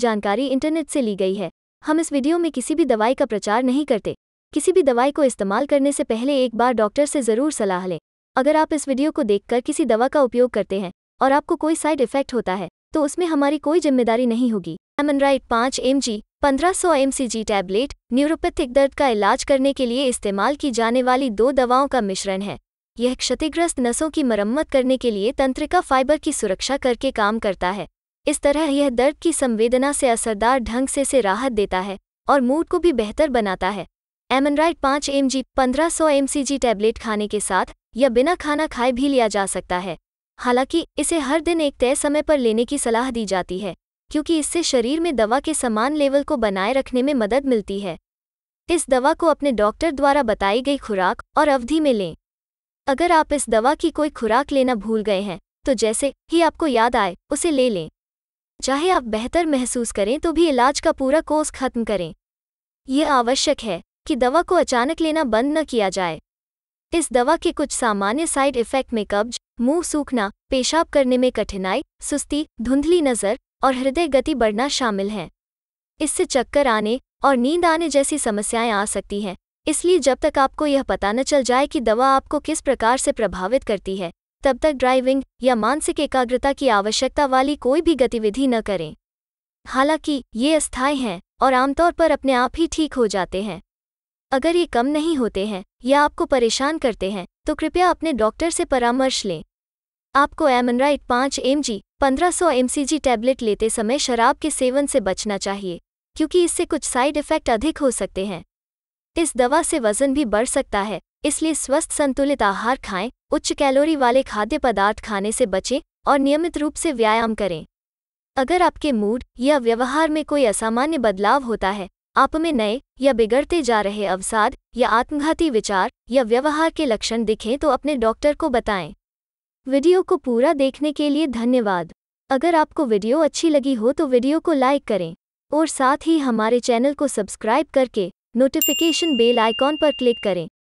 जानकारी इंटरनेट से ली गई है हम इस वीडियो में किसी भी दवाई का प्रचार नहीं करते किसी भी दवाई को इस्तेमाल करने से पहले एक बार डॉक्टर से ज़रूर सलाह लें अगर आप इस वीडियो को देखकर किसी दवा का उपयोग करते हैं और आपको कोई साइड इफेक्ट होता है तो उसमें हमारी कोई जिम्मेदारी नहीं होगी एमनराइट पाँच एम जी पंद्रह सौ M C G tablet neuropathic दर्द का इलाज करने के लिए इस्तेमाल की जाने वाली दो दवाओं का मिश्रण है यह क्षतिग्रस्त नसों की मरम्मत करने के लिए तंत्रिका फाइबर की सुरक्षा करके काम करता है इस तरह यह दर्द की संवेदना से असरदार ढंग से से राहत देता है और मूड को भी बेहतर बनाता है एमनराइट पाँच एम जी पंद्रह सौ एम सी जी टैबलेट खाने के साथ या बिना खाना खाए भी लिया जा सकता है हालांकि इसे हर दिन एक तय समय पर लेने की सलाह दी जाती है क्योंकि इससे शरीर में दवा के समान लेवल को बनाए रखने में मदद मिलती है इस दवा को अपने डॉक्टर द्वारा बताई गई खुराक और अवधि में लें अगर आप इस दवा की कोई खुराक लेना भूल गए हैं तो जैसे ही आपको याद आए उसे ले लें चाहे आप बेहतर महसूस करें तो भी इलाज का पूरा कोर्स खत्म करें यह आवश्यक है कि दवा को अचानक लेना बंद न किया जाए इस दवा के कुछ सामान्य साइड इफेक्ट में कब्ज मुंह सूखना पेशाब करने में कठिनाई सुस्ती धुंधली नज़र और हृदय गति बढ़ना शामिल हैं इससे चक्कर आने और नींद आने जैसी समस्याएं आ सकती हैं इसलिए जब तक आपको यह पता न चल जाए कि दवा आपको किस प्रकार से प्रभावित करती है तब तक ड्राइविंग या मानसिक एकाग्रता की आवश्यकता वाली कोई भी गतिविधि न करें हालांकि ये अस्थायी हैं और आमतौर पर अपने आप ही ठीक हो जाते हैं अगर ये कम नहीं होते हैं या आपको परेशान करते हैं तो कृपया अपने डॉक्टर से परामर्श लें आपको एमनराइट पाँच एम जी पंद्रह सौ टैबलेट लेते समय शराब के सेवन से बचना चाहिए क्योंकि इससे कुछ साइड इफ़ेक्ट अधिक हो सकते हैं इस दवा से वजन भी बढ़ सकता है इसलिए स्वस्थ संतुलित आहार खाएं उच्च कैलोरी वाले खाद्य पदार्थ खाने से बचें और नियमित रूप से व्यायाम करें अगर आपके मूड या व्यवहार में कोई असामान्य बदलाव होता है आप में नए या बिगड़ते जा रहे अवसाद या आत्मघाती विचार या व्यवहार के लक्षण दिखें तो अपने डॉक्टर को बताएं वीडियो को पूरा देखने के लिए धन्यवाद अगर आपको वीडियो अच्छी लगी हो तो वीडियो को लाइक करें और साथ ही हमारे चैनल को सब्सक्राइब करके नोटिफिकेशन बेल आइकॉन पर क्लिक करें